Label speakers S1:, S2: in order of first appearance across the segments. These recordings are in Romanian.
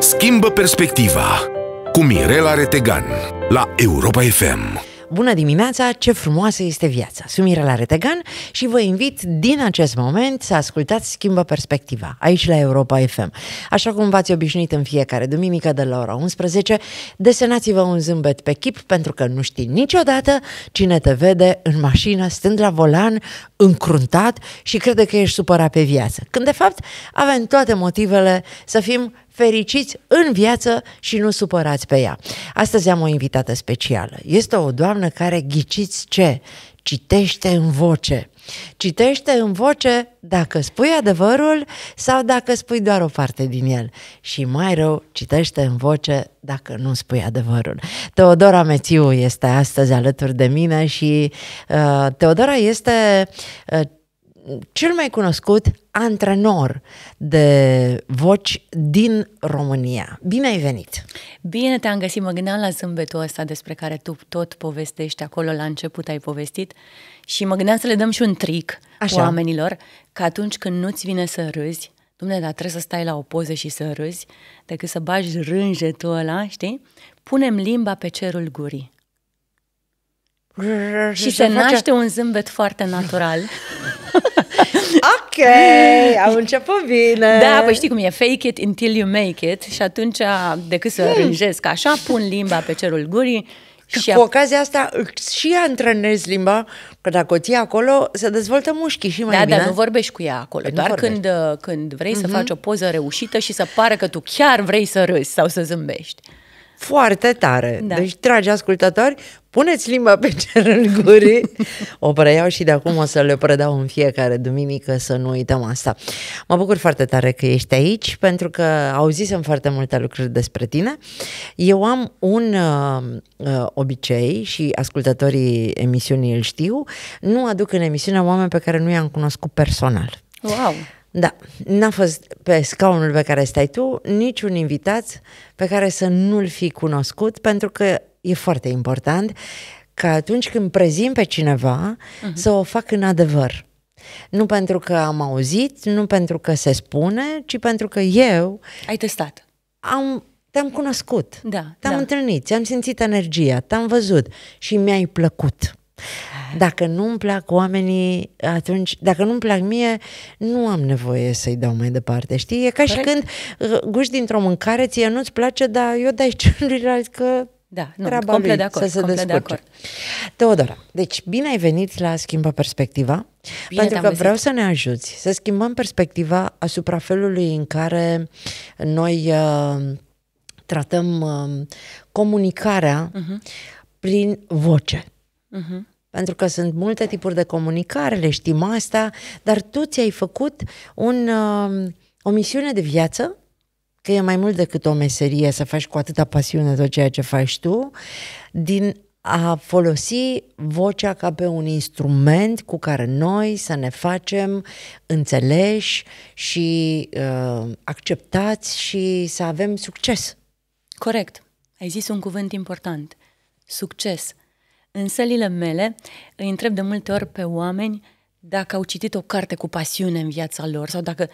S1: Schimbă perspectiva cu Mirela Retegan la Europa FM. Bună dimineața, ce frumoasă este viața! Sunt Mirela Retegan și vă invit din acest moment să ascultați Schimbă Perspectiva, aici la Europa FM. Așa cum v-ați obișnuit în fiecare duminică de la ora 11, desenați-vă un zâmbet pe chip pentru că nu știi niciodată cine te vede în mașină, stând la volan, încruntat și crede că ești supărat pe viață. Când de fapt avem toate motivele să fim fericiți în viață și nu supărați pe ea. Astăzi am o invitată specială. Este o doamnă care, ghiciți ce, citește în voce. Citește în voce dacă spui adevărul sau dacă spui doar o parte din el. Și mai rău, citește în voce dacă nu spui adevărul. Teodora Mețiu este astăzi alături de mine și uh, Teodora este uh, cel mai cunoscut antrenor de voci din România. Bine ai venit!
S2: Bine te-am găsit, mă gândeam la zâmbetul ăsta despre care tu tot povestești acolo, la început ai povestit și mă gândeam să le dăm și un trick Așa. oamenilor, că atunci când nu-ți vine să râzi, Dumnezeu, dar trebuie să stai la o poză și să râzi, decât să bagi rânjetul ăla, știi? Punem limba pe cerul gurii. Și se naște un zâmbet foarte natural. ok, am început bine. Da, păi știi cum e, fake it until you make it și atunci decât să hmm. rânjesc așa, pun limba pe cerul gurii Că și cu ocazia asta și antrenezi limba, că dacă o ții acolo, se dezvoltă mușchii
S1: și mai da, bine. Da, dar nu
S2: vorbești cu ea acolo, păi doar când, când vrei uh-huh. să mhm. faci o poză reușită și să pară că tu chiar vrei să râzi sau să zâmbești
S1: foarte tare. Da. Deci, dragi ascultători, puneți limba pe cerul gurii. O preiau și de acum o să le predau în fiecare duminică să nu uităm asta. Mă bucur foarte tare că ești aici pentru că auzisem foarte multe lucruri despre tine. Eu am un uh, uh obicei și ascultătorii emisiunii îl știu, nu aduc în emisiune oameni pe care nu i-am cunoscut personal. Wow! Da, n-a fost pe scaunul pe care stai tu niciun invitat pe care să nu-l fi cunoscut, pentru că e foarte important ca atunci când prezint pe cineva uh-huh. să o fac în adevăr. Nu pentru că am auzit, nu pentru că se spune, ci pentru că eu... Ai testat. Am, te-am cunoscut, da, te-am da. întâlnit, ți-am simțit energia, te-am văzut și mi-ai plăcut. Dacă nu-mi plac oamenii, atunci, dacă nu-mi plac mie, nu am nevoie să-i dau mai departe. Știi? E ca Corect. și când uh, guși dintr-o mâncare, ție nu-ți place, dar eu dai celuilalt că da, nu, treaba complet lui, de acord, să se complet descurce. De acord. Teodora, deci bine ai venit la Schimbă Perspectiva, bine pentru că vreau să ne ajuți să schimbăm perspectiva asupra felului în care noi uh, tratăm uh, comunicarea uh-huh. prin voce. Uh-huh. Pentru că sunt multe tipuri de comunicare, le știm asta, dar tu ți-ai făcut un, um, o misiune de viață, că e mai mult decât o meserie să faci cu atâta pasiune tot ceea ce faci tu, din a folosi vocea ca pe un instrument cu care noi să ne facem înțeleși și uh, acceptați și
S2: să avem succes. Corect. Ai zis un cuvânt important. Succes. În sălile mele îi întreb de multe ori pe oameni dacă au citit o carte cu pasiune în viața lor sau dacă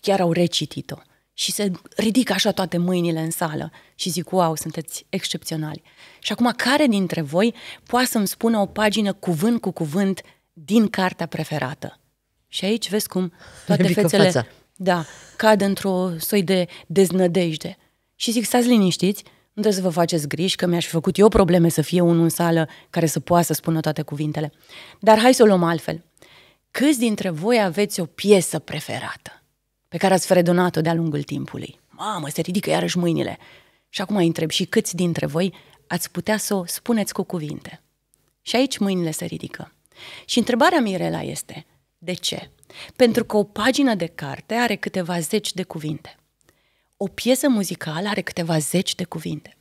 S2: chiar au recitit-o. Și se ridică așa toate mâinile în sală și zic, wow, sunteți excepționali. Și acum, care dintre voi poate să-mi spună o pagină cuvânt cu cuvânt din cartea preferată? Și aici vezi cum toate Ridică fețele da, cad într-o soi de deznădejde. Și zic, stați liniștiți, nu trebuie să vă faceți griji că mi-aș fi făcut eu probleme să fie unul în sală care să poată să spună toate cuvintele. Dar hai să o luăm altfel. Câți dintre voi aveți o piesă preferată pe care ați fredonat-o de-a lungul timpului? Mamă, se ridică iarăși mâinile. Și acum îi întreb și câți dintre voi ați putea să o spuneți cu cuvinte? Și aici mâinile se ridică. Și întrebarea Mirela este, de ce? Pentru că o pagină de carte are câteva zeci de cuvinte o piesă muzicală are câteva zeci de cuvinte.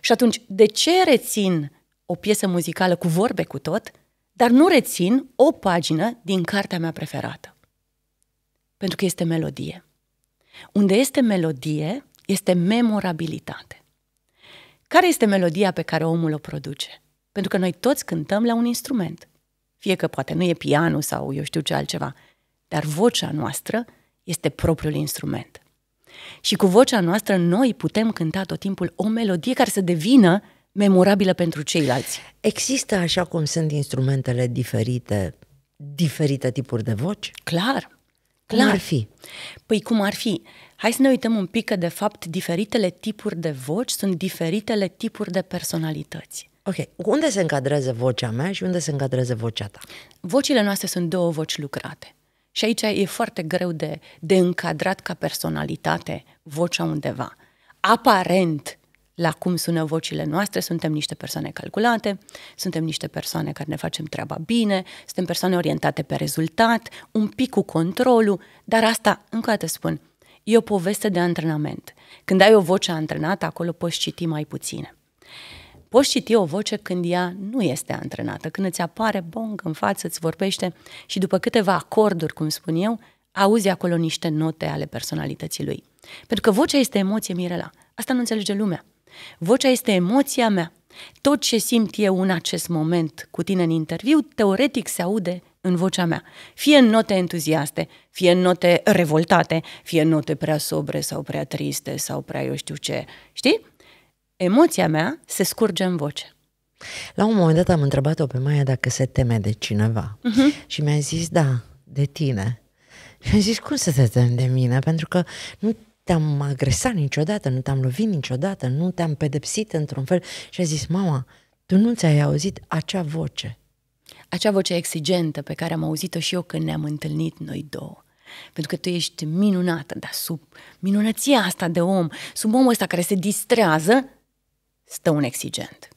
S2: Și atunci, de ce rețin o piesă muzicală cu vorbe cu tot, dar nu rețin o pagină din cartea mea preferată? Pentru că este melodie. Unde este melodie, este memorabilitate. Care este melodia pe care omul o produce? Pentru că noi toți cântăm la un instrument. Fie că poate nu e pianul sau eu știu ce altceva, dar vocea noastră este propriul instrument. Și cu vocea noastră noi putem cânta tot timpul o melodie care să devină memorabilă pentru ceilalți. Există, așa cum sunt instrumentele diferite, diferite tipuri de voci? Clar. Clar. Cum ar fi? Păi cum ar fi? Hai să ne uităm un pic că, de fapt, diferitele tipuri de voci sunt diferitele tipuri de personalități. Ok. Unde se încadrează vocea
S1: mea și unde se încadrează vocea ta?
S2: Vocile noastre sunt două voci lucrate. Și aici e foarte greu de, de încadrat ca personalitate vocea undeva. Aparent, la cum sună vocile noastre, suntem niște persoane calculate, suntem niște persoane care ne facem treaba bine, suntem persoane orientate pe rezultat, un pic cu controlul, dar asta, încă o dată spun, e o poveste de antrenament. Când ai o voce antrenată, acolo poți citi mai puține poți citi o voce când ea nu este antrenată, când îți apare bong în față, îți vorbește și după câteva acorduri, cum spun eu, auzi acolo niște note ale personalității lui. Pentru că vocea este emoție, Mirela. Asta nu înțelege lumea. Vocea este emoția mea. Tot ce simt eu în acest moment cu tine în interviu, teoretic se aude în vocea mea. Fie în note entuziaste, fie în note revoltate, fie în note prea sobre sau prea triste sau prea eu știu ce. Știi? emoția mea se scurge în voce.
S1: La un moment dat am întrebat-o pe Maia dacă se teme de cineva uh-huh. și mi-a zis da, de tine. Și mi-a zis, cum să te temi de mine? Pentru că nu te-am agresat niciodată, nu te-am lovit niciodată, nu te-am pedepsit într-un fel. Și a zis, mama, tu nu ți-ai
S2: auzit acea voce. Acea voce exigentă pe care am auzit-o și eu când ne-am întâlnit noi două. Pentru că tu ești minunată, dar sub minunăția asta de om, sub omul ăsta care se distrează, stă un exigent.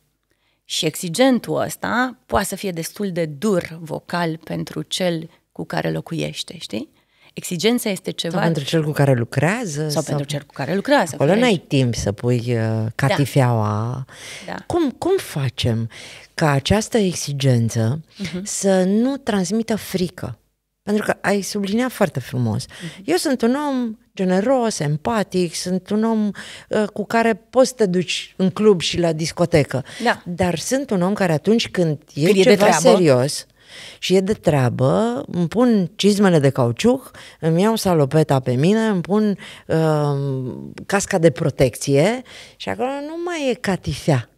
S2: Și exigentul ăsta poate să fie destul de dur vocal pentru cel cu care locuiește, știi? Exigența este ceva... Sau pentru cel
S1: cu care lucrează. Sau, sau pentru cel cu
S2: care lucrează.
S1: Acolo n-ai timp să pui uh, da. catifeaua. Da. Da. Cum, cum facem ca această exigență uh-huh. să nu transmită frică? Pentru că ai subliniat foarte frumos. Mhm. Eu sunt un om generos, empatic, sunt un om uh, cu care poți să te duci în club și la discotecă. Da. Dar sunt un om care atunci când e când ceva e serios și e de treabă, îmi pun cizmele de cauciuc, îmi iau salopeta pe mine, îmi pun uh, casca de protecție și acolo nu mai e catifea.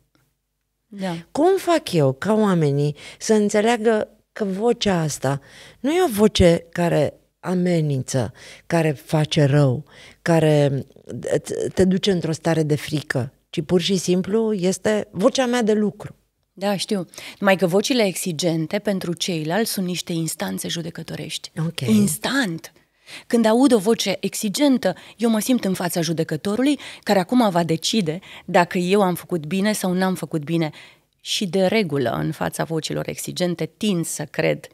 S1: Da. Cum fac eu ca oamenii să înțeleagă că vocea asta nu e o voce care amenință, care face rău, care ă,
S2: te duce într-o stare de frică, ci pur și simplu este vocea mea de lucru. Da, știu. Numai că vocile exigente pentru ceilalți sunt niște instanțe judecătorești. Okay. Instant. Când aud o voce exigentă, eu mă simt în fața judecătorului care acum va decide dacă eu am făcut bine sau n-am făcut bine și de regulă în fața vocilor exigente tind să cred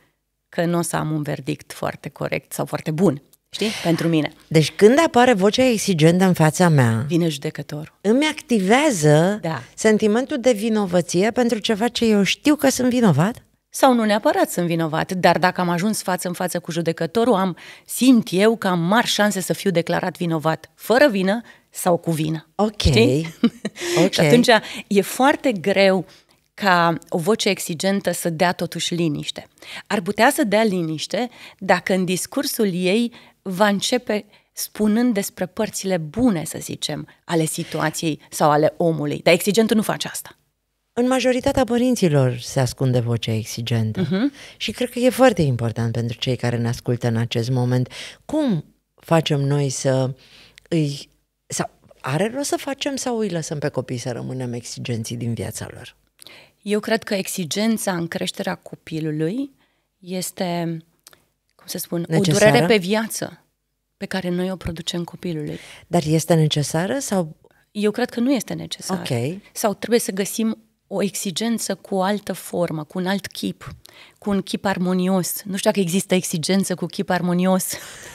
S2: că nu o să am un verdict foarte corect sau foarte bun. Știi? Pentru mine.
S1: Deci când apare vocea exigentă în fața mea...
S2: Vine judecător. Îmi activează da. sentimentul de vinovăție pentru ceva ce eu știu că sunt vinovat? Sau nu neapărat sunt vinovat, dar dacă am ajuns față în față cu judecătorul, am simt eu că am mari șanse să fiu declarat vinovat, fără vină sau cu vină. Ok. okay. Și atunci e foarte greu uh, ca o voce exigentă să dea totuși liniște. Ar putea să dea liniște dacă în discursul ei va începe spunând despre părțile bune, să zicem, ale situației sau ale omului. Dar exigentul nu face asta.
S1: În majoritatea părinților se ascunde vocea exigentă. Uh-huh. Și cred că e foarte important pentru cei care ne ascultă în acest moment. Cum facem noi să îi. Sau are rost să facem sau îi lăsăm pe copii să rămânem exigenții din viața lor?
S2: Eu cred că exigența în creșterea copilului este, cum să spun, necesară? o durere pe viață pe care noi o producem copilului.
S1: Dar este necesară
S2: sau? Eu cred că nu este necesară. Okay. Sau trebuie să găsim o exigență cu o altă formă, cu un alt chip, cu un chip armonios. Nu știu dacă există exigență cu chip armonios.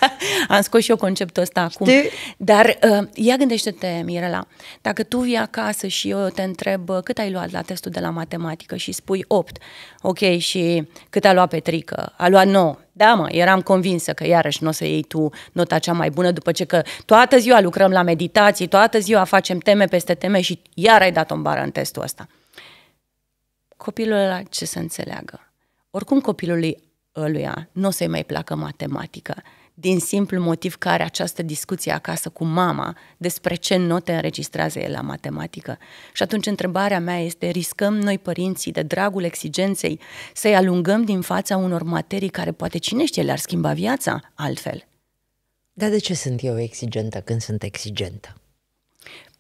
S2: Am scos și eu conceptul ăsta acum. Știi? Dar uh, ia gândește-te, Mirela, dacă tu vii acasă și eu te întreb uh, cât ai luat la testul de la matematică și spui 8, ok, și cât a luat Petrică? A luat 9. Da, mă, eram convinsă că iarăși nu o să iei tu nota cea mai bună după ce că toată ziua lucrăm la meditații, toată ziua facem teme peste teme și iar ai dat o în bară în testul ăsta copilul ăla ce să înțeleagă? Oricum copilului ăluia nu o să-i mai placă matematica, din simplu motiv că are această discuție acasă cu mama despre ce note înregistrează el la matematică. Și atunci întrebarea mea este, riscăm noi părinții, de dragul exigenței, să-i alungăm din fața unor materii care poate cine știe le-ar schimba viața altfel?
S1: Dar de ce sunt eu exigentă când sunt exigentă?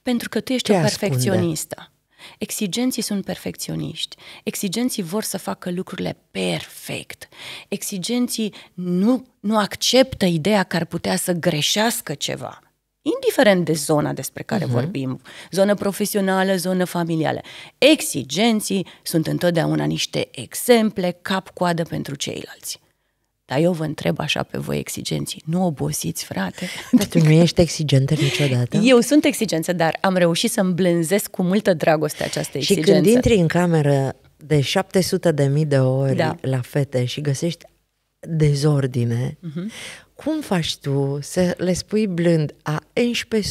S2: Pentru că tu ești ce o perfecționistă. Ascunde? Exigenții sunt perfecționiști. Exigenții vor să facă lucrurile perfect. Exigenții nu, nu acceptă ideea că ar putea să greșească ceva. Indiferent de zona despre care uh-huh. vorbim, zonă profesională, zonă familială. Exigenții sunt întotdeauna niște exemple cap-coadă pentru ceilalți. Dar eu vă întreb așa pe voi exigenții, nu obosiți, frate? Dar
S1: tu nu ești exigentă niciodată? Eu
S2: sunt exigentă, dar am reușit să mi blânzesc cu multă dragoste această exigență. Și când
S1: intri în cameră de 700 de mii de ori da. la fete și găsești dezordine, uh-huh. cum faci tu să le spui blând a 11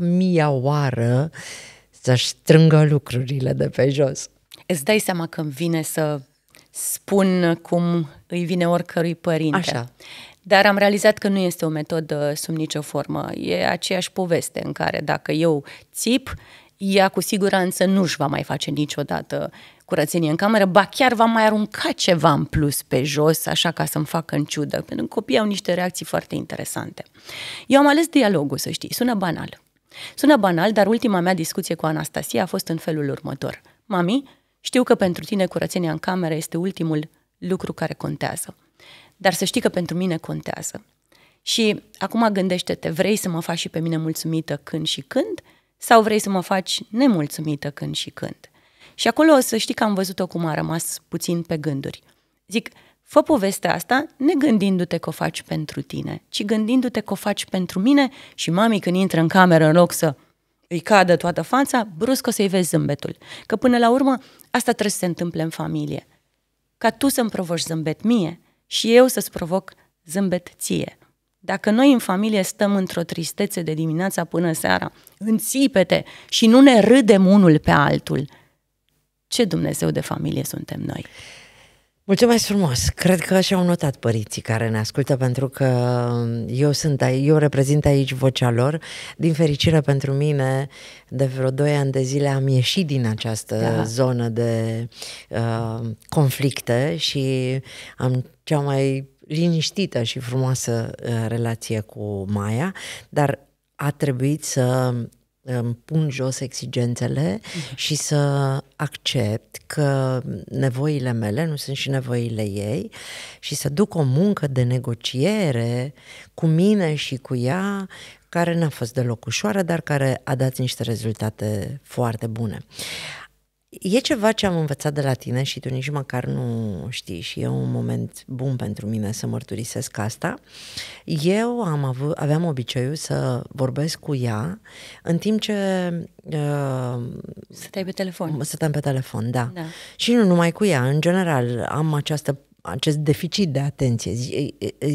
S1: mia oară să-și strângă lucrurile de pe jos?
S2: Îți dai seama că vine să spun cum îi vine oricărui părinte. Așa. Dar am realizat că nu este o metodă sub nicio formă. E aceeași poveste în care dacă eu țip, ea cu siguranță nu își va mai face niciodată curățenie în cameră, ba chiar va mai arunca ceva în plus pe jos, așa ca să-mi facă în ciudă, pentru că copiii au niște reacții foarte interesante. Eu am ales dialogul, să știi, sună banal. Sună banal, dar ultima mea discuție cu Anastasia a fost în felul următor. Mami, știu că pentru tine curățenia în cameră este ultimul lucru care contează, dar să știi că pentru mine contează. Și acum gândește-te, vrei să mă faci și pe mine mulțumită când și când sau vrei să mă faci nemulțumită când și când? Și acolo o să știi că am văzut-o cum a rămas puțin pe gânduri. Zic, fă povestea asta ne gândindu-te că o faci pentru tine, ci gândindu-te că o faci pentru mine și mami când intră în cameră în loc să îi cadă toată fața, brusc o să-i vezi zâmbetul. Că până la urmă, asta trebuie să se întâmple în familie. Ca tu să-mi provoci zâmbet mie și eu să-ți provoc zâmbet ție. Dacă noi în familie stăm într-o tristețe de dimineața până seara, în țipete și nu ne râdem unul pe altul, ce Dumnezeu de familie suntem noi?
S1: Mulțumesc frumos! Cred că și-au notat părinții care ne ascultă pentru că eu sunt eu reprezint aici vocea lor. Din fericire pentru mine, de vreo 2 ani de zile am ieșit din această da. zonă de uh, conflicte și am cea mai liniștită și frumoasă uh, relație cu Maia, dar a trebuit să îmi pun jos exigențele mhm. și să accept că nevoile mele nu sunt și nevoile ei și să duc o muncă de negociere cu mine și cu ea care n-a fost deloc ușoară, dar care a dat niște rezultate foarte bune. Uh, E ceva ce am învățat de la tine și tu nici măcar nu știi și e un moment bun pentru mine să mărturisesc asta. Eu am avut, aveam obiceiul să vorbesc cu ea în timp ce... Uh, Stăteai pe telefon. Stăteam pe telefon, da. da. Și nu numai cu ea, în general am această acest deficit de atenție.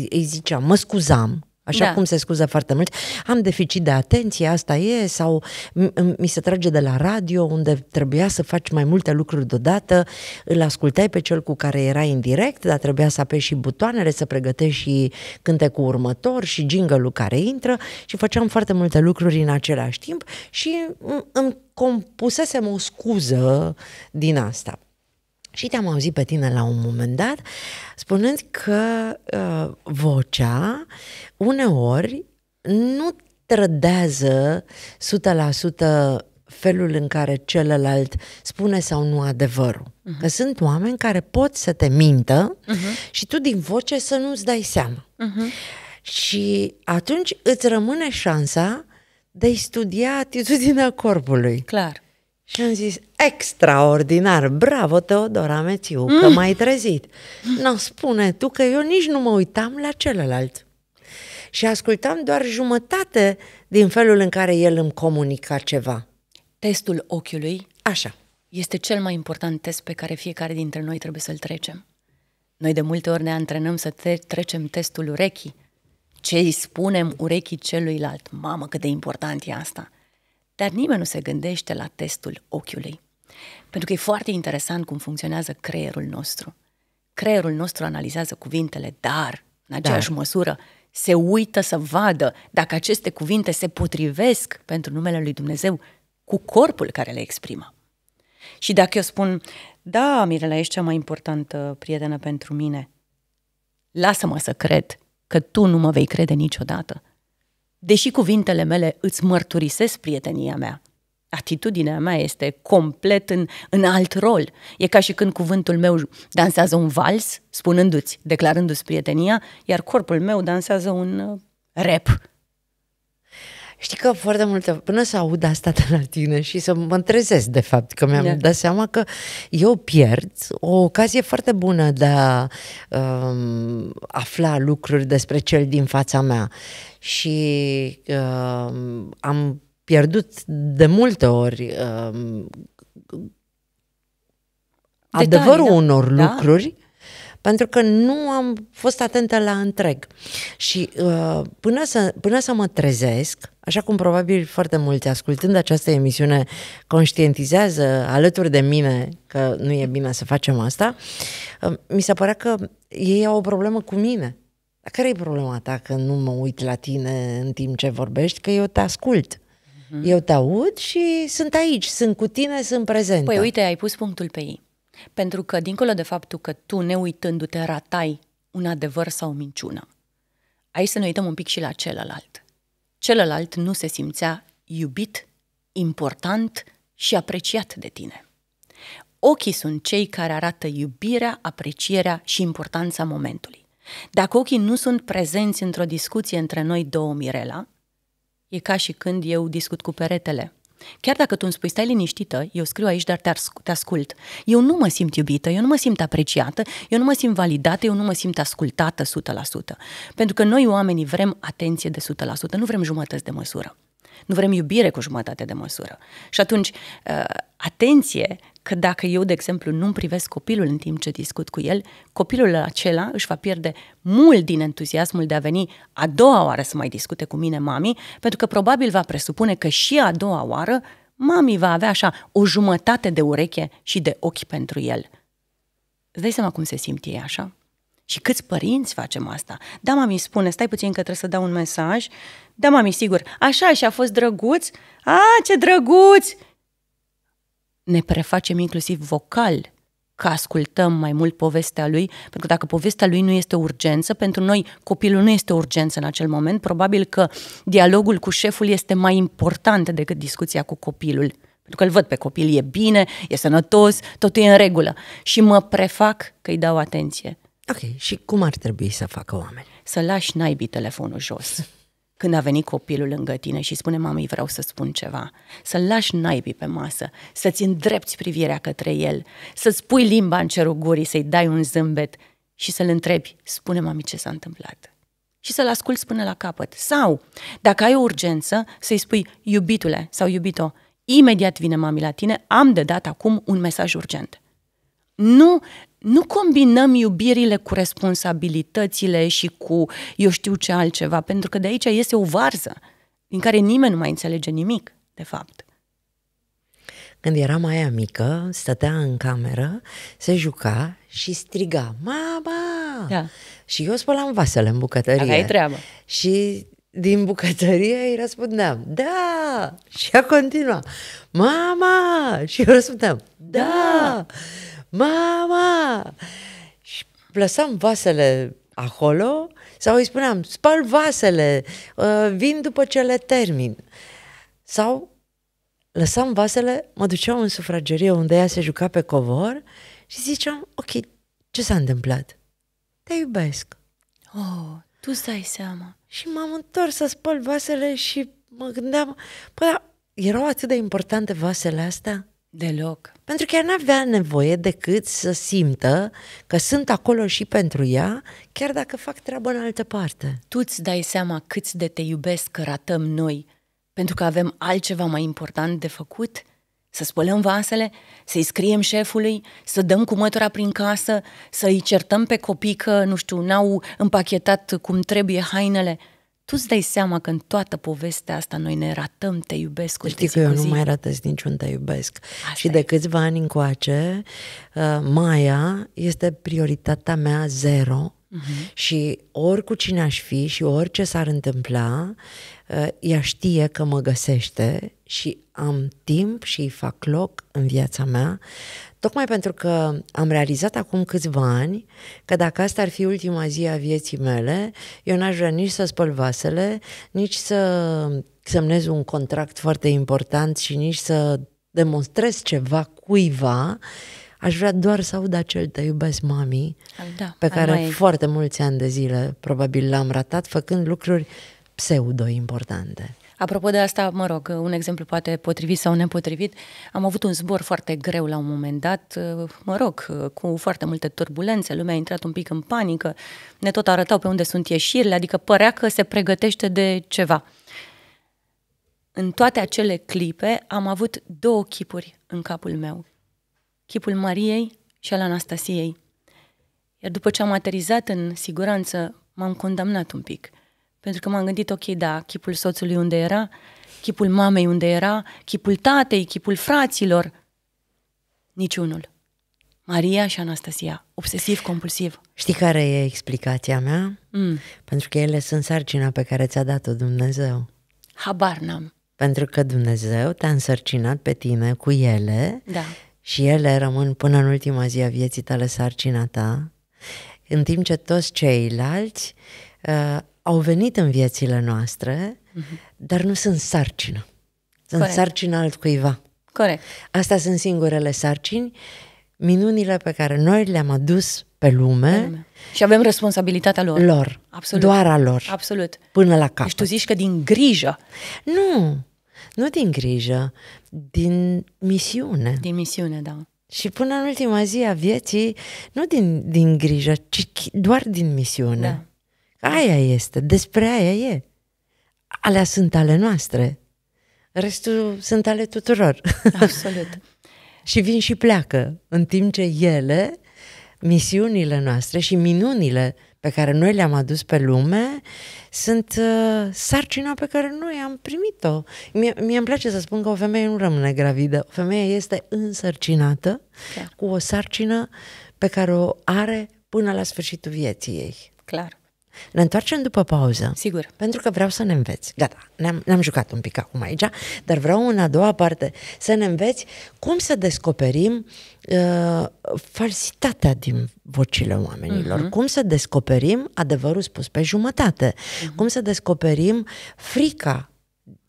S1: Îi ziceam, mă scuzam, Așa da. cum se scuză foarte mult. Am deficit de atenție, asta e, sau mi se trage de la radio unde trebuia să faci mai multe lucruri deodată, îl ascultai pe cel cu care era în direct, dar trebuia să apeși și butoanele, să pregătești și cântecul următor și jingle care intră și făceam foarte multe lucruri în același timp și îmi compusesem o scuză din asta. Și te-am auzit pe tine la un moment dat spunând că uh, vocea uneori nu trădează 100% felul în care celălalt spune sau nu adevărul. Uh-huh. Că sunt oameni care pot să te mintă uh-huh. și tu din voce să nu-ți dai seama. Uh-huh. Și atunci îți rămâne șansa de a studia atitudinea corpului. Clar. Și am zis, extraordinar, bravo Teodora Mețiu, mm. că m-ai trezit. Nu, spune tu că eu nici nu mă uitam la celălalt. Și ascultam doar jumătate din felul în care el îmi comunica ceva.
S2: Testul ochiului Așa. este cel mai important test pe care fiecare dintre noi trebuie să-l trecem. Noi de multe ori ne antrenăm să tre- trecem testul urechii. Ce îi spunem urechii celuilalt? Mamă, cât de important e asta! Dar nimeni nu se gândește la testul ochiului. Pentru că e foarte interesant cum funcționează creierul nostru. Creierul nostru analizează cuvintele, dar, în aceeași dar. măsură, se uită să vadă dacă aceste cuvinte se potrivesc pentru numele lui Dumnezeu cu corpul care le exprimă. Și dacă eu spun, da, Mirela, ești cea mai importantă prietenă pentru mine, lasă-mă să cred că tu nu mă vei crede niciodată, Deși cuvintele mele îți mărturisesc prietenia mea, atitudinea mea este complet în, în alt rol. E ca și când cuvântul meu dansează un vals, spunându-ți, declarându-ți prietenia, iar corpul meu dansează un uh, rap Știi că foarte multe, până să
S1: aud asta de la tine și să mă trezesc de fapt, că mi-am yeah. Da. dat seama că eu pierd o ocazie foarte bună de a um, afla lucruri despre cel din fața mea și um, am pierdut de multe ori um, adevărul da. unor da. lucruri pentru că nu am fost atentă la întreg. Și uh, până, să, până să mă trezesc, așa cum probabil foarte mulți ascultând această emisiune conștientizează alături de mine că nu e bine să facem asta, uh, mi se părea că ei au o problemă cu mine. Dar care e problema ta că nu mă uit la tine în timp ce vorbești? Că eu te ascult.
S2: Uh-huh.
S1: Eu te aud și sunt aici, sunt cu tine, sunt prezent. Păi uite,
S2: ai pus punctul pe ei. Pentru că, dincolo de faptul că tu, neuitându-te, ratai un adevăr sau o minciună, aici să ne uităm un pic și la celălalt. Celălalt nu se simțea iubit, important și apreciat de tine. Ochii sunt cei care arată iubirea, aprecierea și importanța momentului. Dacă ochii nu sunt prezenți într-o discuție între noi două, Mirela, e ca și când eu discut cu peretele Chiar dacă tu îmi spui, stai liniștită, eu scriu aici, dar te ascult. Eu nu mă simt iubită, eu nu mă simt apreciată, eu nu mă simt validată, eu nu mă simt ascultată 100%. Pentru că noi oamenii vrem atenție de 100%, nu vrem jumătăți de măsură. Nu vrem iubire cu jumătate de măsură. Și atunci, uh, atenție că dacă eu, de exemplu, nu-mi privesc copilul în timp ce discut cu el, copilul acela își va pierde mult din entuziasmul de a veni a doua oară să mai discute cu mine mami, pentru că probabil va presupune că și a doua oară mami va avea așa o jumătate de ureche și de ochi pentru el. Îți dai seama cum se simt ei așa? Și câți părinți facem asta? Da, mami, spune, stai puțin că trebuie să dau un mesaj. Da, mami, sigur, așa și a fost drăguț. A, ce drăguț! ne prefacem inclusiv vocal că ascultăm mai mult povestea lui, pentru că dacă povestea lui nu este urgență, pentru noi copilul nu este urgență în acel moment, probabil că dialogul cu șeful este mai important decât discuția cu copilul. Pentru că îl văd pe copil, e bine, e sănătos, totul e în regulă. Și mă prefac că îi dau atenție.
S1: Ok, și cum ar trebui să facă oameni?
S2: Să lași naibii telefonul jos. Când a venit copilul lângă tine și spune mamei vreau să spun ceva, să-l lași naibii pe masă, să-ți îndrepti privirea către el, să-ți pui limba în cerul gurii, să-i dai un zâmbet și să-l întrebi, spune mami ce s-a întâmplat și să-l asculți până la capăt. Sau, dacă ai o urgență, să-i spui, iubitule sau iubito, imediat vine mami la tine, am de dat acum un mesaj urgent. Nu nu combinăm iubirile cu responsabilitățile și cu eu știu ce altceva, pentru că de aici este o varză din care nimeni nu mai înțelege nimic, de fapt.
S1: Când era mai mică, stătea în cameră, se juca și striga, mama! Da. Și eu spălam vasele în bucătărie. Aveai treabă. Și din bucătărie îi răspundeam, da! Și ea continua, mama! Și eu răspundeam, da! da! mama! Și lăsam vasele acolo sau îi spuneam, spăl vasele, ă, vin după ce le termin. Sau lăsam vasele, mă duceam în sufragerie unde ea se juca pe covor și ziceam, ok, ce s-a întâmplat? Te iubesc.
S2: Oh, tu stai seama.
S1: Și m-am întors să spăl vasele și mă gândeam, păi, erau atât de importante vasele astea? Deloc. Pentru că ea n-avea nevoie decât să simtă că sunt acolo și pentru ea,
S2: chiar dacă fac treabă în altă parte. Tu îți dai seama cât de te iubesc că ratăm noi, pentru că avem altceva mai important de făcut? Să spălăm vasele, să-i scriem șefului, să dăm cu mătura prin casă, să-i certăm pe copii că, nu știu, n-au împachetat cum trebuie hainele – tu îți dai seama că în toată povestea asta noi ne ratăm, te iubesc. Știi că eu nu mai
S1: ratez niciun te iubesc. Asta și e. de câțiva ani încoace, uh, Maia este prioritatea mea zero uh-huh. și oricu cu cine aș fi și orice s-ar întâmpla, uh, ea știe că mă găsește și am timp și îi fac loc în viața mea Tocmai pentru că am realizat acum câțiva ani că dacă asta ar fi ultima zi a vieții mele, eu n-aș vrea nici să spăl vasele, nici să semnez un contract foarte important și nici să demonstrez ceva cuiva, aș vrea doar să aud acel te iubesc mami,
S2: da, pe care mai... foarte
S1: mulți ani de zile probabil l-am ratat făcând lucruri pseudo-importante.
S2: Apropo de asta, mă rog, un exemplu poate potrivit sau nepotrivit, am avut un zbor foarte greu la un moment dat, mă rog, cu foarte multe turbulențe, lumea a intrat un pic în panică, ne tot arătau pe unde sunt ieșirile, adică părea că se pregătește de ceva. În toate acele clipe am avut două chipuri în capul meu. Chipul Mariei și al Anastasiei. Iar după ce am aterizat în siguranță, m-am condamnat un pic – pentru că m-am gândit, ok, da, chipul soțului unde era, chipul mamei unde era, chipul tatei, chipul fraților. Niciunul. Maria și Anastasia, obsesiv compulsiv.
S1: Știi care e explicația mea? Mm. Pentru că ele sunt sarcina pe care ți-a dat-o Dumnezeu.
S2: Habar n-am.
S1: Pentru că Dumnezeu te-a însărcinat pe tine cu ele da. și ele rămân până în ultima zi a vieții tale sarcina ta, în timp ce toți ceilalți uh, au venit în viețile noastre, uh-huh. dar nu sunt sarcină. Sunt Corect. sarcina altcuiva. Corect. Astea sunt singurele sarcini, minunile pe care noi le-am adus pe lume. Pe lume.
S2: Și avem responsabilitatea lor. Lor. Absolut. Doar a lor. Absolut.
S1: Până la cap. Deci tu zici că din grijă. Nu, nu din grijă, din misiune. Din misiune, da. Și până în ultima zi a vieții, nu din, din grijă, ci doar din misiune. Da. Da? Aia este, despre aia e. Alea sunt ale noastre. Restul sunt ale tuturor. Absolut. și vin și pleacă, în timp ce ele, misiunile noastre și minunile pe care noi le-am adus pe lume sunt uh, sarcina pe care noi am primit-o. Mie, mie îmi place să spun că o femeie nu rămâne gravidă. O femeie este însărcinată Clar. Da. cu o sarcină pe care o are până la sfârșitul vieții ei. Clar. Ne întoarcem după pauză. Sigur. Pentru că vreau să ne înveți. Gata, ne-am, ne-am jucat un pic acum aici, dar vreau în a doua parte să ne înveți cum să descoperim uh, falsitatea din vocile oamenilor, uh-huh. cum să descoperim adevărul spus pe jumătate, uh-huh. cum să descoperim frica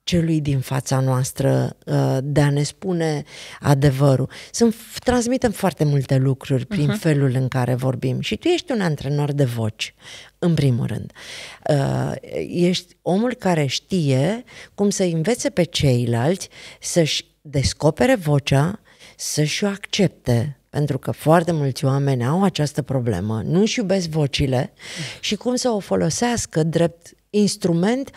S1: celui din fața noastră uh, de a ne spune adevărul. Sunt, transmitem foarte multe lucruri prin uh-huh. felul în care vorbim și tu ești un antrenor de voci, în primul rând. Uh, ești omul care știe cum să învețe pe ceilalți să-și descopere vocea, să-și o accepte pentru că foarte mulți oameni au această problemă, nu-și iubesc vocile mm. și cum să o folosească drept instrument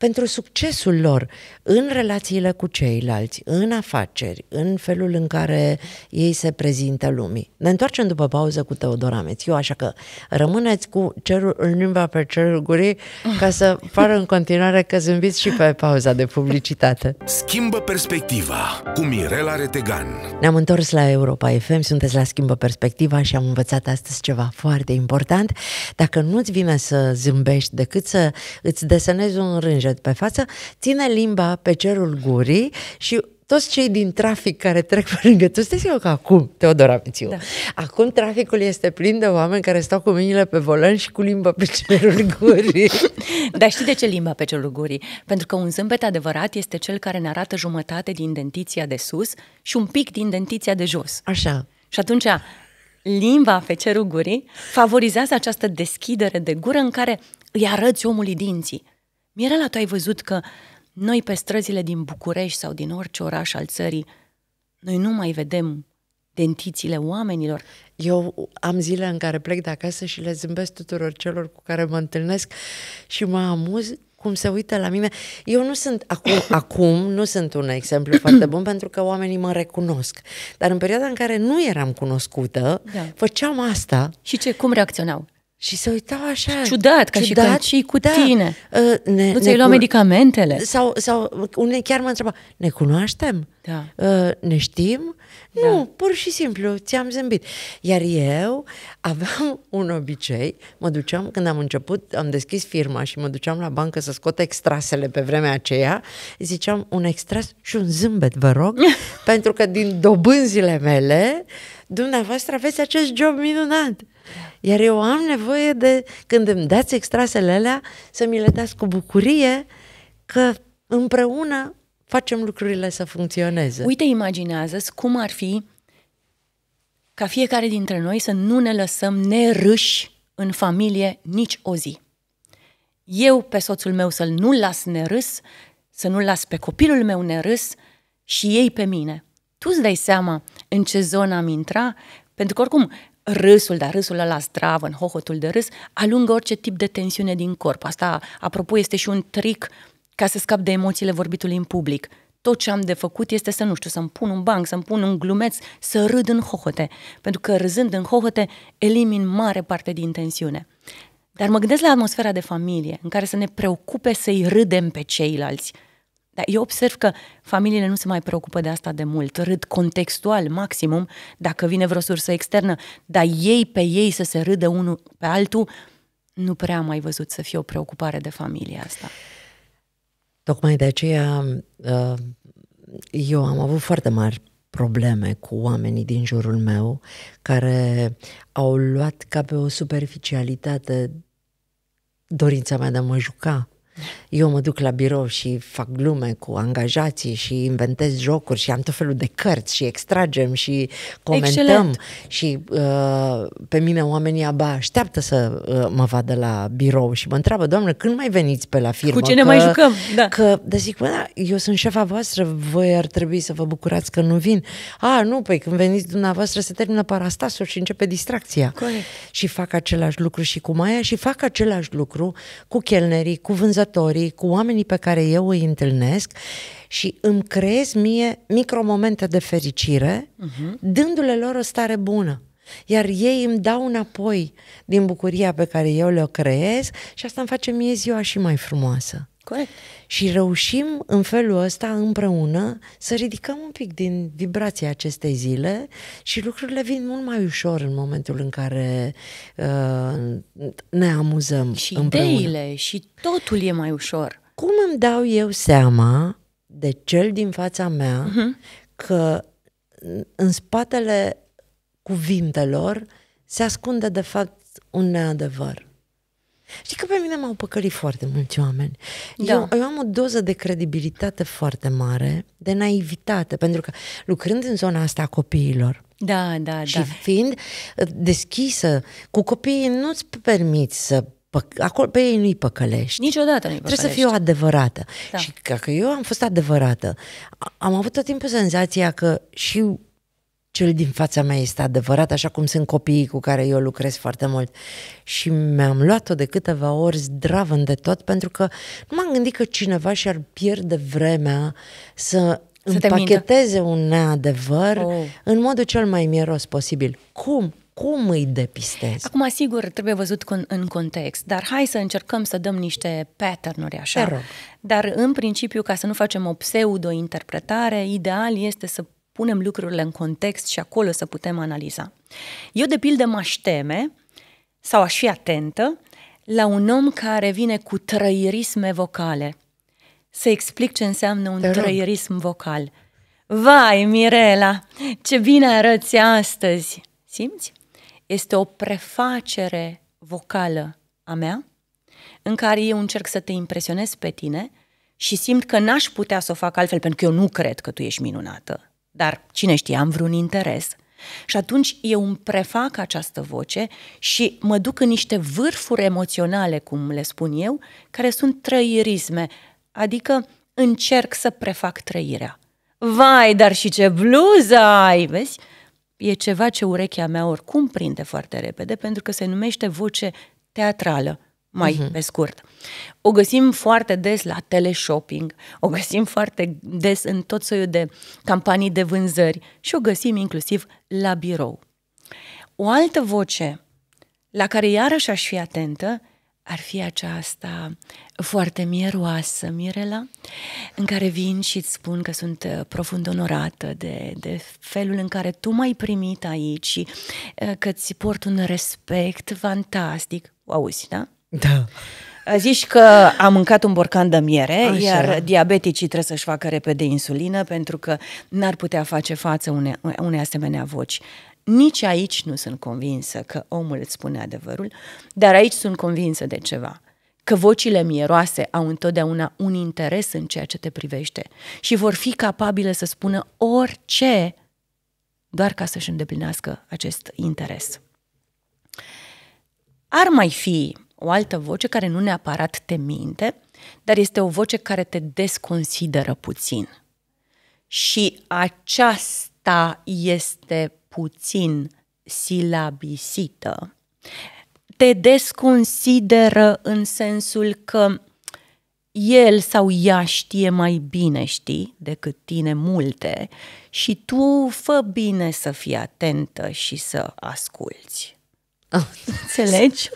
S1: pentru succesul lor în relațiile cu ceilalți, în afaceri, în felul în care ei se prezintă lumii. Ne întoarcem după pauză cu Teodora Mețiu, așa că rămâneți cu cerul în limba pe cerul gurii ca să pară în continuare că zâmbiți și pe pauza de publicitate. Schimbă perspectiva cu Mirela Retegan. Ne-am întors la Europa FM, sunteți la Schimbă perspectiva și am învățat astăzi ceva foarte important. Dacă nu-ți vine să zâmbești decât să îți desenezi un rânge deget pe față, ține limba pe cerul gurii și toți cei din trafic care trec pe lângă tu, stai că acum, Teodora Mițiu, da. acum
S2: traficul este plin de oameni care stau cu mâinile pe volan și cu limba pe cerul gurii. Dar știi de ce limba pe cerul gurii? Pentru că un zâmbet adevărat este cel care ne arată jumătate din dentiția de sus și un pic din dentiția de jos. Așa. Și atunci limba pe cerul gurii favorizează această deschidere de gură în care îi arăți omului dinții. Mirela, tu ai văzut că noi pe străzile din București sau din orice oraș al țării, noi nu mai vedem dentițiile oamenilor. Eu am zile în care plec de acasă și le zâmbesc tuturor celor cu care mă întâlnesc
S1: și mă amuz cum se uită la mine. Eu nu sunt, acum, acum nu sunt un exemplu foarte bun pentru că oamenii mă recunosc. Dar în perioada în care nu eram cunoscută, da. făceam asta. Și ce, cum reacționau? Și se uitau așa. Ciudat, ca ciudat, și când și cu da, tine. Uh, ne, nu ți-ai luat medicamentele? Sau, sau unii chiar mă întreba, ne cunoaștem? Da. Uh, ne știm? Da. Nu, pur și simplu, ți-am zâmbit. Iar eu aveam un obicei, mă duceam, când am început, am deschis firma și mă duceam la bancă să scot extrasele pe vremea aceea, ziceam un extras și un zâmbet, vă rog, pentru că din dobânzile mele uh, dumneavoastră aveți acest job minunat. Iar eu am nevoie de, când îmi dați extrasele alea, să mi le dați cu bucurie că împreună facem lucrurile să funcționeze. Uite,
S2: imaginează cum ar fi ca fiecare dintre noi să nu ne lăsăm nerâși în familie nici o zi. Eu pe soțul meu să nu-l las nerâs, să nu-l las pe copilul meu nerâs și ei pe mine tu îți dai seama în ce zonă am intrat, pentru că oricum râsul, dar râsul ăla strav, în hohotul de râs, alungă orice tip de tensiune din corp. Asta, apropo, este și un trick ca să scap de emoțiile vorbitului în public. Tot ce am de făcut este să, nu știu, să-mi pun un banc, să-mi pun un glumeț, să râd în hohote. Pentru că râzând în hohote, elimin mare parte din tensiune. Dar mă gândesc la atmosfera de familie, în care să ne preocupe să-i râdem pe ceilalți – dar eu observ că familiile nu se mai preocupă de asta de mult, râd contextual maximum, dacă vine vreo sursă externă, dar ei pe ei să se râdă unul pe altul, nu prea am mai văzut să fie o preocupare de familie asta.
S1: Tocmai de aceea uh, eu am avut foarte mari probleme cu oamenii din jurul meu care au luat ca pe o superficialitate dorința mea de a mă juca eu mă duc la birou și fac glume cu angajații și inventez jocuri și am tot felul de cărți și extragem și comentăm Excellent. și uh, pe mine oamenii abia așteaptă să uh, mă vadă la birou și mă întreabă, doamnă, când mai veniți pe la firmă? Cu cine că, mai jucăm? Da. Că, de zic, bă, da, eu sunt șefa voastră, voi ar trebui să vă bucurați că nu vin. A, nu, păi când veniți dumneavoastră se termină parastasul și începe distracția. Corect. Și fac același lucru și cu Maia și fac același lucru cu chelnerii, cu vânzătorii sărbătorii, cu oamenii pe care eu îi întâlnesc și îmi creez mie micromomente de fericire, uh-huh. dându-le lor o stare bună. Iar ei îmi dau înapoi din bucuria pe care eu le-o creez și asta îmi face mie ziua și mai frumoasă. Corect. Și reușim în felul ăsta împreună să ridicăm un pic din vibrația acestei zile și lucrurile vin mult mai ușor în momentul în care uh, ne amuzăm și împreună. ideile
S2: și totul e mai ușor.
S1: Cum îmi dau eu seama de cel din fața mea uh-huh. că în spatele cuvintelor se ascunde de fapt un neadevăr? Știi că pe mine m-au păcălit foarte mulți oameni. Da. Eu, eu am o doză de credibilitate foarte mare, de naivitate, pentru că lucrând în zona asta a copiilor,
S2: da, da, și da.
S1: fiind uh, deschisă cu copiii, nu-ți permiți să acolo pe ei nu-i păcălești.
S2: Niciodată nu-i păcălești. Trebuie să fiu
S1: adevărată. Da. Și că, că eu am fost adevărată, am avut tot timpul senzația că și cel din fața mea este adevărat, așa cum sunt copiii cu care eu lucrez foarte mult. Și mi-am luat-o de câteva ori zdravă de tot, pentru că nu m-am gândit că cineva și-ar pierde vremea să, să împacheteze un neadevăr oh. în modul cel mai mieros posibil. Cum? cum îi depistezi?
S2: Acum, sigur, trebuie văzut con- în context, dar hai să încercăm să dăm niște pattern-uri așa. Dar, în principiu, ca să nu facem o pseudo-interpretare, ideal este să punem lucrurile în context și acolo să putem analiza. Eu, de pildă, m-aș teme sau aș fi atentă la un om care vine cu trăirisme vocale. Să explic ce înseamnă un trăirism vocal. Vai, Mirela, ce bine arăți astăzi! Simți? Este o prefacere vocală a mea în care eu încerc să te impresionez pe tine și simt că n-aș putea să o fac altfel pentru că eu nu cred că tu ești minunată. Dar cine știe, am vreun interes. Și atunci eu îmi prefac această voce și mă duc în niște vârfuri emoționale, cum le spun eu, care sunt trăirisme, adică încerc să prefac trăirea. Vai, dar și ce bluză ai, vezi? E ceva ce urechea mea oricum prinde foarte repede, pentru că se numește voce teatrală mai uh-huh. pe scurt. O găsim foarte des la teleshopping, o găsim foarte des în tot soiul de campanii de vânzări și o găsim inclusiv la birou. O altă voce la care iarăși aș fi atentă ar fi aceasta foarte mieroasă, Mirela, în care vin și îți spun că sunt uh, profund onorată de, de felul în care tu m-ai primit aici și uh, că ți port un respect fantastic. O auzi, da? Da. Zici că a mâncat un borcan de miere, Așa. iar diabeticii trebuie să-și facă repede insulină pentru că n-ar putea face față unei, unei asemenea voci. Nici aici nu sunt convinsă că omul îți spune adevărul, dar aici sunt convinsă de ceva. Că vocile mieroase au întotdeauna un interes în ceea ce te privește și vor fi capabile să spună orice doar ca să-și îndeplinească acest interes. Ar mai fi o altă voce care nu neapărat te minte, dar este o voce care te desconsideră puțin. Și aceasta este puțin silabisită. Te desconsideră în sensul că el sau ea știe mai bine, știi, decât tine multe și tu fă bine să fii atentă și să asculți. Înțelegi?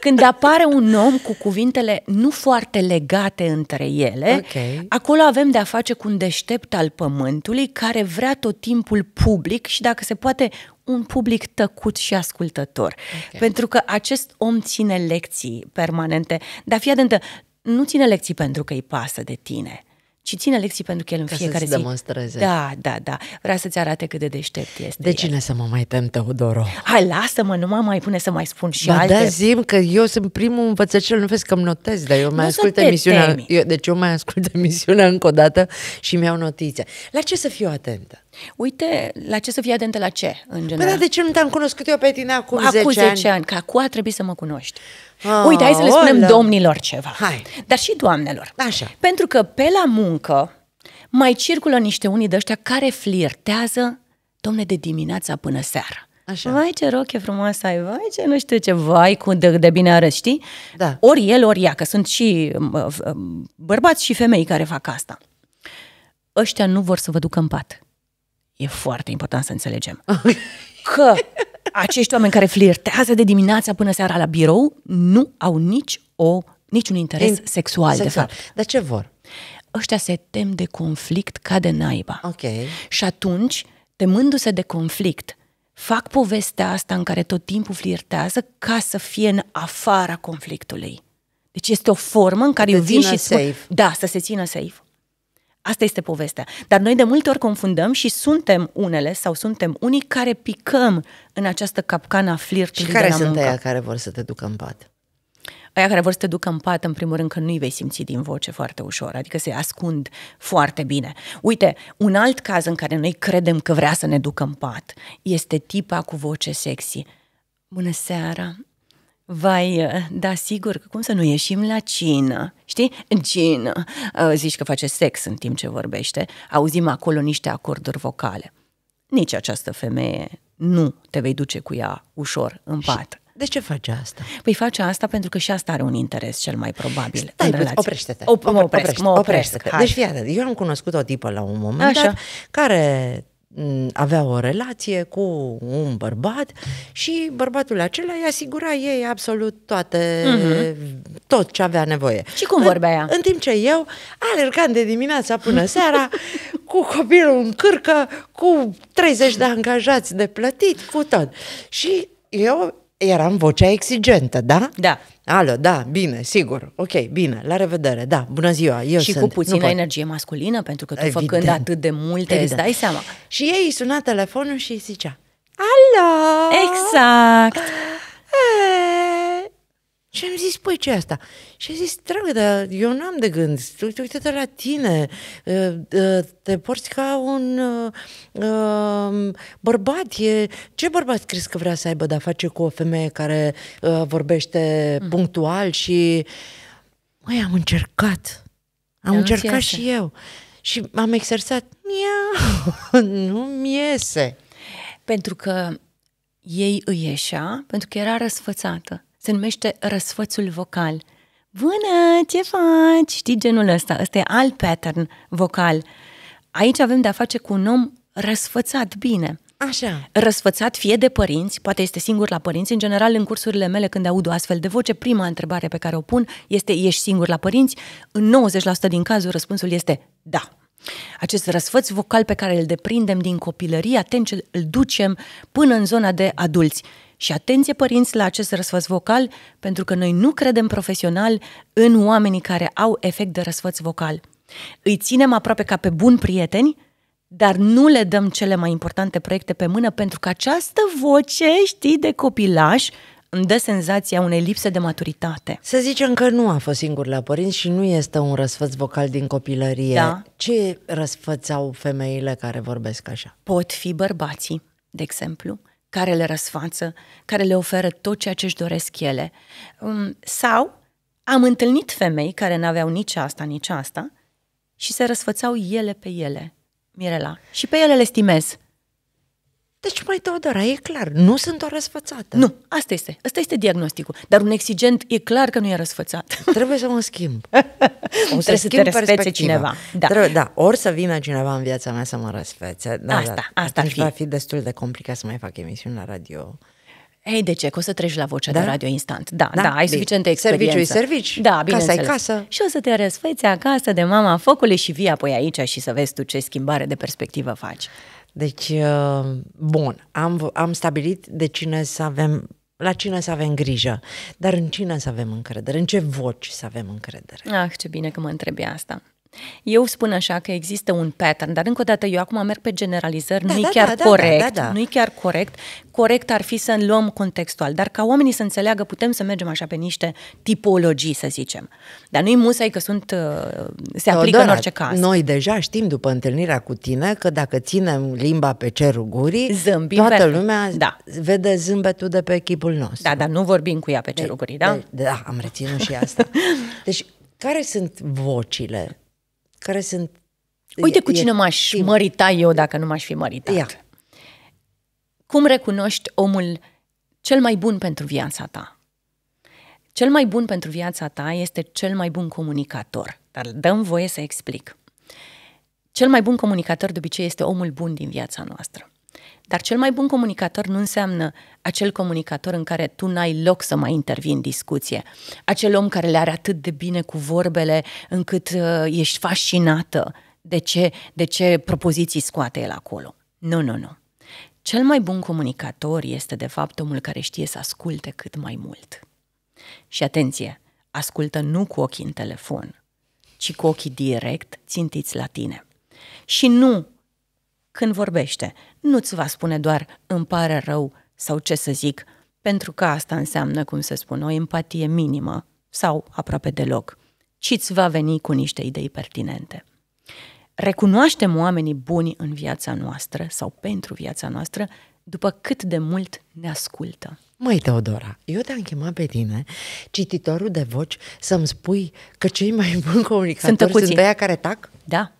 S2: Când apare un om cu cuvintele nu foarte legate între ele, okay. acolo avem de-a face cu un deștept al pământului care vrea tot timpul public și, dacă se poate, un public tăcut și ascultător. Okay. Pentru că acest om ține lecții permanente. Dar fii atentă, nu ține lecții pentru că îi pasă de tine ci ține lecții pentru că el în Ca fiecare să zi... demonstreze. Da, da, da. Vrea să-ți arate cât de deștept este. De el.
S1: cine să mă mai tem, Teodoro?
S2: Hai, lasă-mă, nu mă mai pune să mai spun și ba da, alte... da, zim
S1: că eu sunt primul învățăcel, nu vezi că mi notez, dar eu mai nu ascult emisiunea... Eu, deci eu mai ascult emisiunea încă o dată și mi-au notițe. La ce să fiu
S2: atentă? Uite, la ce să fii atentă la ce, în păi general. Păi, dar de ce nu te-am cunoscut eu pe
S1: tine acum, acum 10 ani? Acum 10 ani, că
S2: acum a trebuit să mă cunoști. Oh, Uite, hai să le spunem domnilor ceva. Hai. Dar și doamnelor. Așa. Pentru că pe la muncă mai circulă niște unii de ăștia care flirtează, domne, de dimineața până seara. Așa. Vai ce roche frumoasă ai, vai ce nu știu ce, vai cu de, de bine arăți, știi? Da. Ori el, ori ea, că sunt și bărbați și femei care fac asta. Ăștia nu vor să vă ducă în pat. E foarte important să înțelegem că acești oameni care flirtează de dimineața până seara la birou nu au nici o, niciun interes sexual, sexual, de fapt. Dar ce vor? Ăștia se tem de conflict ca de naiba. Ok. Și atunci, temându-se de conflict, fac povestea asta în care tot timpul flirtează ca să fie în afara conflictului. Deci este o formă în care eu vin și spun, safe. da, să se țină safe. Asta este povestea. Dar noi de multe ori confundăm și suntem unele sau suntem unii care picăm în această capcană a flirtului Și care de la sunt aia
S1: care vor să te ducă în pat?
S2: Aia care vor să te ducă în pat, în primul rând, că nu-i vei simți din voce foarte ușor, adică se ascund foarte bine. Uite, un alt caz în care noi credem că vrea să ne ducă în pat este tipa cu voce sexy. Bună seara, Vai, uh, da, sigur, cum să nu ieșim la cină? Știi? Cină. Uh, zici că face sex în timp ce vorbește. Auzim acolo niște acorduri vocale. Nici această femeie nu te vei duce cu ea ușor în pat. De ce face asta? Păi face asta pentru că și asta are un interes cel mai probabil Stai, în relație. oprește-te. Op- mă opresc, oprește, mă opresc. opresc. Deci, fiată,
S1: eu am cunoscut o tipă la un moment Așa. dat care Mm, avea o relație cu un bărbat și bărbatul acela îi asigura ei absolut toate, uh-huh. tot ce avea nevoie. Și cum vorbea ea? În, în timp ce eu alergam de dimineața până seara cu copilul în cârcă, cu 30 de angajați de plătit, cu tot. Și eu eram vocea exigentă, da? Da. Alo, da, bine, sigur, ok, bine, la revedere, da, bună ziua, eu Și sunt, cu puțină energie
S2: masculină, pentru că tu Evident. făcând atât
S1: de multe, Evident. îți dai seama. Și ei suna telefonul și zicea, alo! Exact! E, eh, și am zis, păi ce asta? Și a zis, dragă, dar eu n-am de gând, uite-te la tine, ă, ă, te porți ca un ă, bărbat, e... ce bărbat crezi că vrea să aibă de-a face cu o femeie care vorbește mm. punctual și... Măi, am încercat,
S2: am de încercat și
S1: eu și am exersat,
S2: Mia, nu-mi iese. Pentru că ei îi ieșea, pentru că era răsfățată se numește răsfățul vocal. Bună, ce faci? Știi genul ăsta? Ăsta e alt pattern vocal. Aici avem de-a face cu un om răsfățat bine. Așa. Răsfățat fie de părinți, poate este singur la părinți. În general, în cursurile mele, când aud o astfel de voce, prima întrebare pe care o pun este, ești singur la părinți? În 90% din cazuri, răspunsul este da. Acest răsfăț vocal pe care îl deprindem din copilărie, atent îl ducem până în zona de adulți. Și atenție părinți la acest răsfăț vocal, pentru că noi nu credem profesional în oamenii care au efect de răsfăț vocal. Îi ținem aproape ca pe buni prieteni, dar nu le dăm cele mai importante proiecte pe mână pentru că această voce, știi, de copilaș îmi dă senzația unei lipse de maturitate. Să
S1: zicem că nu a fost singur la părinți și nu este un răsfăț vocal din copilărie. Da. Ce răsfățau femeile care vorbesc așa?
S2: Pot fi bărbații, de exemplu care le răsfață, care le oferă tot ceea ce își doresc ele. Um, sau am întâlnit femei care n-aveau nici asta, nici asta și se răsfățau ele pe ele, Mirela. Și pe ele le stimez. Deci, mai Teodora, e clar, nu sunt o răsfățată. Nu, asta este. Asta este diagnosticul. Dar un exigent e clar că nu e răsfățat. Trebuie să mă schimb. O să Trebuie să te respecte cineva. Da. Trebuie,
S1: da, ori să vină cineva în viața mea să mă răsfețe. Da, asta, da. asta ar fi. va fi destul de complicat să mai fac emisiuni la radio.
S2: Ei, de ce? Că o să treci la vocea da? de radio instant. Da, da, da ai suficientă experiență. Serviciu servici, da, casa casă. Și o să te răsfeți acasă de mama focului și vii apoi aici și să vezi tu ce schimbare de perspectivă faci. Deci, uh, bun, am, am stabilit de cine să
S1: avem, la cine să avem grijă, dar în cine să avem încredere, în ce voci să avem încredere.
S2: Ah, ce bine că mă întrebi asta. Eu spun așa că există un pattern, dar încă o dată eu acum merg pe generalizări, da, nu-i da, chiar da, da, da corect, da, da, da. nu-i chiar corect. Corect ar fi să luăm contextual, dar ca oamenii să înțeleagă, putem să mergem așa pe niște tipologii, să zicem. Dar nu-i musai că sunt uh, se aplică Teodora, în orice caz.
S1: Noi deja știm după întâlnirea cu tine că dacă ținem limba pe cerul gurii, Zâmbim toată perfect. lumea da. vede zâmbetul de pe echipul nostru.
S2: Da, dar nu vorbim cu ea pe cerul deci, gurii, da? De, deci, da, am reținut și asta. Deci, care sunt vocile care sunt... Uite cu cine m-aș timp. mărita eu dacă nu m-aș fi măritat. Ia. Cum recunoști omul cel mai bun pentru viața ta? Cel mai bun pentru viața ta este cel mai bun comunicator. Dar dăm voie să explic. Cel mai bun comunicator de obicei este omul bun din viața noastră. Dar cel mai bun comunicator nu înseamnă acel comunicator în care tu n-ai loc să mai intervii în discuție. Acel om care le are atât de bine cu vorbele încât uh, ești fascinată de ce, de ce propoziții scoate el acolo. Nu, nu, nu. Cel mai bun comunicator este, de fapt, omul care știe să asculte cât mai mult. Și atenție, ascultă nu cu ochii în telefon, ci cu ochii direct țintiți la tine. Și nu când vorbește, nu-ți va spune doar îmi pare rău sau ce să zic, pentru că asta înseamnă, cum se spun o empatie minimă sau aproape deloc, ci îți va veni cu niște idei pertinente. Recunoaștem oamenii buni în viața noastră sau pentru viața noastră după cât de mult ne ascultă.
S1: Măi, Teodora, eu te-am chemat pe tine, cititorul de voci, să-mi spui că cei mai buni comunicatori sunt, sunt aia
S2: care tac? Da,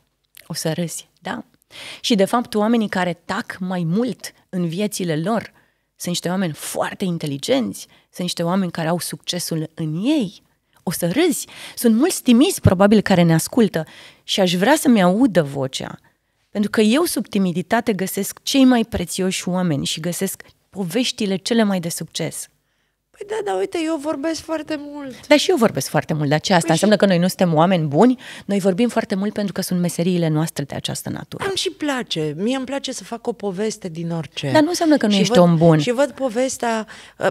S2: o să râzi, da. Și, de fapt, oamenii care tac mai mult în viețile lor sunt niște oameni foarte inteligenți, sunt niște oameni care au succesul în ei. O să râzi. Sunt mulți timizi, probabil, care ne ascultă și aș vrea să-mi audă vocea. Pentru că eu, sub timiditate, găsesc cei mai prețioși oameni și găsesc poveștile cele mai de succes.
S1: Păi da, da, uite, eu vorbesc foarte mult.
S2: Dar și eu vorbesc foarte mult ce asta Păi Înseamnă și... că noi nu suntem oameni buni, noi vorbim foarte mult pentru că sunt meseriile noastre de această natură.
S1: Am și place. Mie îmi place să fac o poveste din orice. Dar nu înseamnă că nu și ești văd, om bun. Și văd povestea, uh,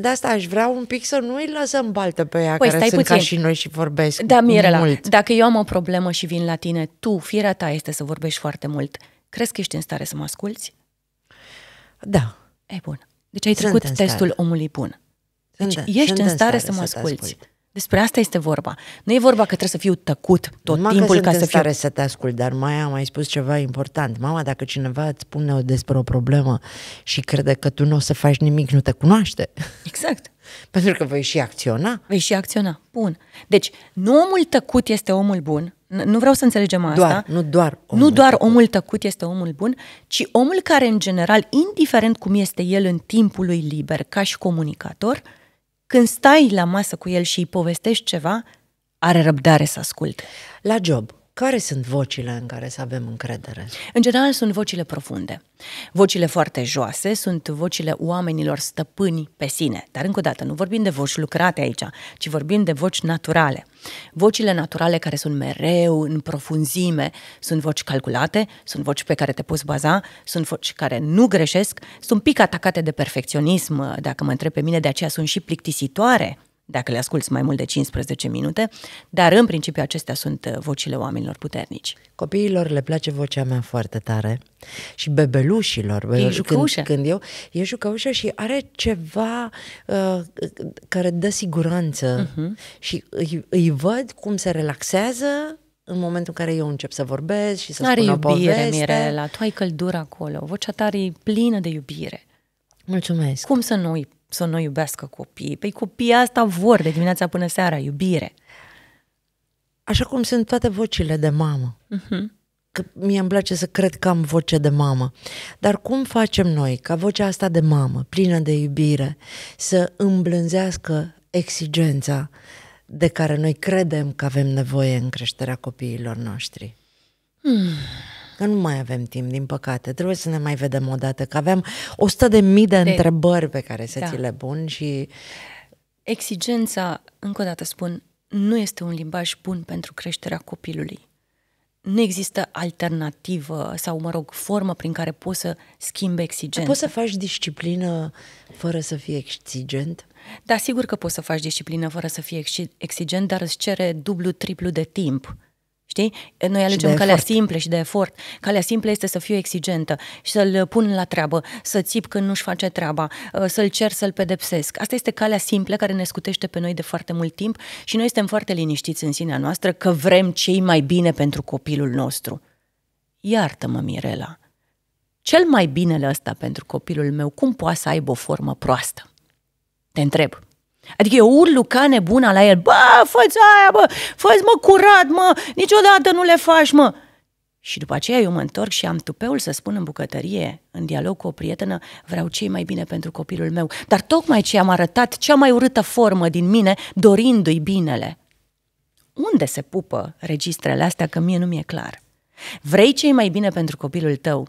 S1: de asta aș vrea un pic să nu i lăsăm baltă pe ea, păi, care stai sunt puțin. ca și noi și vorbesc Da, Mirela, mult.
S2: dacă eu am o problemă și vin la tine, tu, firea ta este să vorbești foarte mult. Crezi că ești în stare să mă asculți? Da. E bun. Deci ai trecut testul omului bun. Deci ești când în stare, stare să mă asculți. Despre asta este vorba. Nu e vorba că trebuie să fiu tăcut tot Numai timpul că ca să fiu... stare să te ascult, dar mai am mai spus ceva important.
S1: Mama, dacă cineva îți spune despre o problemă și crede că tu nu o să faci nimic, nu te cunoaște. Exact. Pentru că vei și acționa.
S2: Vei și acționa. Bun. Deci, nu omul tăcut este omul bun. Nu vreau să înțelegem asta. Doar, nu doar omul Nu doar tăcut. omul tăcut este omul bun, ci omul care, în general, indiferent cum este el în timpul lui liber, ca și comunicator, uh, când stai la masă cu el și îi povestești ceva, are răbdare să asculte. La job, care sunt vocile în care să avem încredere? În general sunt vocile profunde. Vocile foarte joase sunt vocile oamenilor stăpâni pe sine. Dar încă o dată, nu vorbim de voci lucrate aici, ci vorbim de voci naturale. Vocile naturale care sunt mereu în profunzime sunt voci calculate, sunt voci pe care te poți baza, sunt voci care nu greșesc, sunt pic atacate de perfecționism, dacă mă întreb pe mine, de aceea sunt și plictisitoare dacă le asculți mai mult de 15 minute, dar în principiu acestea sunt uh, vocile oamenilor puternici. Copiilor le place vocea mea foarte
S1: tare și bebelușilor. E jucăușă. Când, când eu, e jucăușă și are ceva uh, care dă siguranță uh-huh. și îi, îi văd cum se relaxează în momentul în care eu încep să vorbesc și să Are spun iubire, o poveste. Mirela,
S2: tu ai căldură acolo, vocea ta e plină de iubire. Mulțumesc. Cum să nu îi să nu iubească copiii. Păi copiii asta vor de dimineața până seara, iubire. Așa cum sunt toate vocile de mamă. Uh-huh. Că mie îmi place să cred că
S1: am voce de mamă. Dar cum facem noi ca vocea asta de mamă, plină de iubire, să îmblânzească exigența de care noi credem că avem nevoie în creșterea copiilor noștri? Hmm că nu mai avem timp, din păcate. Trebuie să ne mai vedem o dată, că aveam 100 de mii de, de... întrebări pe care să da. ți le
S2: pun și... Exigența, încă o dată spun, nu este un limbaj bun pentru creșterea copilului. Nu există alternativă sau, mă rog, formă prin care poți să schimbi exigența. Poți să faci disciplină fără să fii exigent? Da, sigur că poți să faci disciplină fără să fii exigent, dar îți cere dublu, triplu de timp Știi? Noi alegem calea efort. simplă și de efort. Calea simplă este să fiu exigentă și să-l pun la treabă, să țip când nu-și face treaba, ă, să-l cer să-l pedepsesc. Asta este calea simplă care ne scutește pe noi de foarte mult timp și noi suntem foarte liniștiți în sinea noastră că vrem cei mai bine pentru copilul nostru. Iartă-mă, Mirela, cel mai binele ăsta pentru copilul meu, cum poate să aibă o formă proastă? Te întreb. Adică eu urlu ca nebuna la el. Bă, fă aia, bă, fă mă curat, mă, niciodată nu le faci, mă. Și după aceea eu mă întorc și am tupeul să spun în bucătărie, în dialog cu o prietenă, vreau ce mai bine pentru copilul meu. Dar tocmai ce am arătat cea mai urâtă formă din mine, dorindu-i binele. Unde se pupă registrele astea, că mie nu mi-e clar. Vrei ce mai bine pentru copilul tău?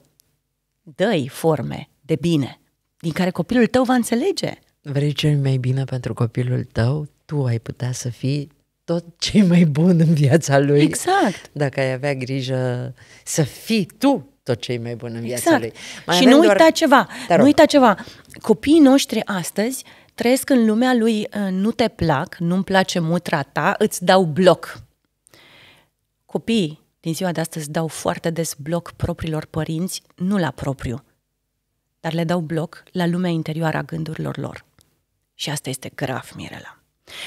S2: Dă-i forme de bine, din care copilul tău va înțelege
S1: vrei cel mai bine pentru copilul tău, tu ai putea să fii tot ce mai bun în viața lui. Exact. Dacă ai avea grijă să fii tu tot
S2: ce mai bun în viața exact. lui. Mai și nu uita ceva, nu uita ceva. Copiii noștri astăzi trăiesc în lumea lui uh, nu te plac, nu-mi place mutra ta, îți dau bloc. Copiii din ziua de astăzi dau foarte des bloc propriilor părinți, nu la propriu, dar le dau bloc la lumea interioară a gândurilor lor. Și asta este grav, Mirela.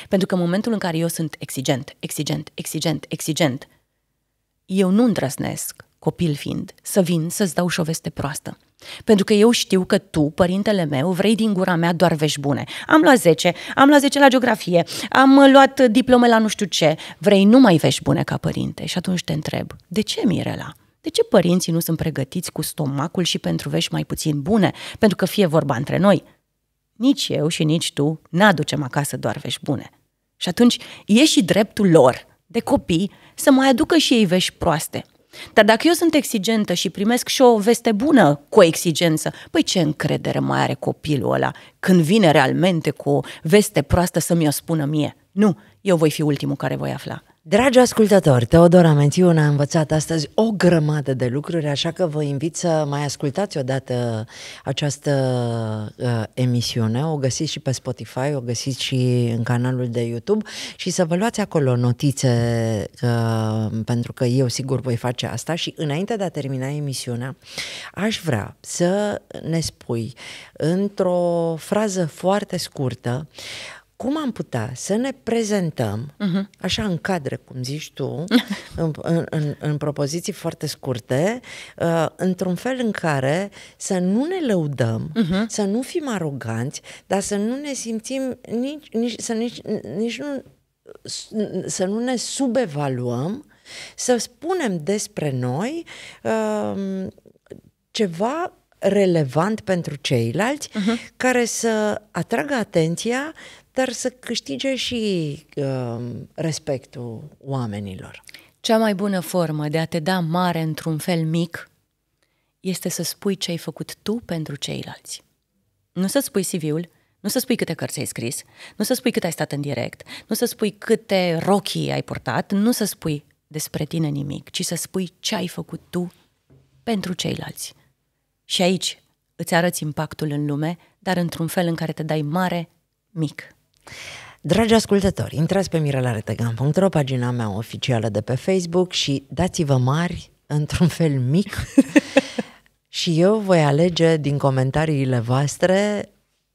S2: Pentru că în momentul în care eu sunt exigent, exigent, exigent, exigent, eu nu îndrăznesc, copil fiind, să vin să-ți dau și o veste proastă. Pentru că eu știu că tu, părintele meu, vrei din gura mea doar vești bune. Am la 10, am la 10 la geografie, am luat diplome la nu știu ce. Vrei numai vești bune ca părinte. Și atunci te întreb, de ce, Mirela? De ce părinții nu sunt pregătiți cu stomacul și pentru vești mai puțin bune? Pentru că fie vorba între noi, nici eu și nici tu n-aducem acasă doar vești bune. Și atunci e și dreptul lor, de copii, să mai aducă și ei vești proaste. Dar dacă eu sunt exigentă și primesc și o veste bună cu o exigență, păi ce încredere mai are copilul ăla când vine realmente cu o veste proastă să mi-o spună mie? Nu, eu voi fi ultimul care voi afla.
S1: Dragi ascultători, Teodora Mențiun a învățat astăzi o grămadă de lucruri, așa că vă invit să mai ascultați odată această uh, emisiune. O găsiți și pe Spotify, o găsiți și în canalul de YouTube și să vă luați acolo notițe, uh, pentru că eu sigur voi face asta. Și înainte de a termina emisiunea, aș vrea să ne spui într-o frază foarte scurtă cum am putea să ne prezentăm, uh-huh. așa în cadre, cum zici tu, în, în, în, în propoziții foarte scurte, uh, într-un fel în care să nu ne lăudăm, uh-huh. să nu fim aroganți, dar să nu ne simțim nici, nici să nici, nici nu să nu ne subevaluăm, să spunem despre noi uh, ceva relevant pentru ceilalți, uh-huh. care să atragă atenția, dar să câștige și uh, respectul oamenilor.
S2: Cea mai bună formă de a te da mare într-un fel mic este să spui ce ai făcut tu pentru ceilalți. Nu să spui CV-ul, nu să spui câte cărți ai scris, nu să spui cât ai stat în direct, nu să spui câte rochii ai purtat, nu să spui despre tine nimic, ci să spui ce ai făcut tu pentru ceilalți. Și aici îți arăți impactul în lume, dar într-un fel în care te dai mare,
S1: mic. Dragi ascultători, intrați pe mirelaretegan.ro, pagina mea oficială de pe Facebook și dați-vă mari, într-un fel mic, și eu voi alege din comentariile voastre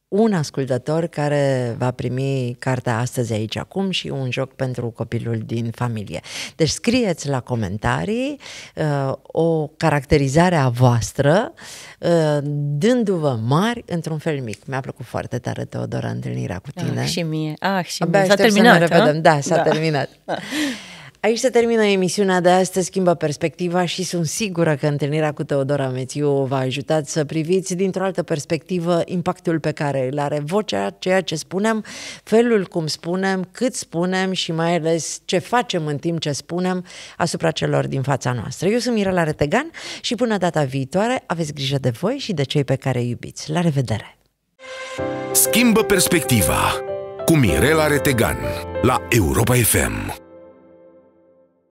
S1: un ascultător care va primi cartea astăzi aici acum și un joc pentru copilul din familie. Deci scrieți la comentarii uh, o caracterizare a voastră uh, dându-vă mari într-un fel mic. Mi-a plăcut foarte tare, Teodora, întâlnirea cu ah, tine. Ah, și
S2: mie. Ah, și mie. S-a terminat, să ne Da, s-a da. terminat.
S1: Aici se termină emisiunea de astăzi, schimbă perspectiva și sunt sigură că întâlnirea cu Teodora Mețiu v-a ajutat să priviți dintr-o altă perspectivă impactul pe care îl are vocea, ceea ce spunem, felul cum spunem, cât spunem și mai ales ce facem în timp ce spunem asupra celor din fața noastră. Eu sunt Mirela Retegan și până data viitoare aveți grijă de voi și de cei pe care îi iubiți. La revedere! Schimbă perspectiva cu Mirela Retegan la Europa FM.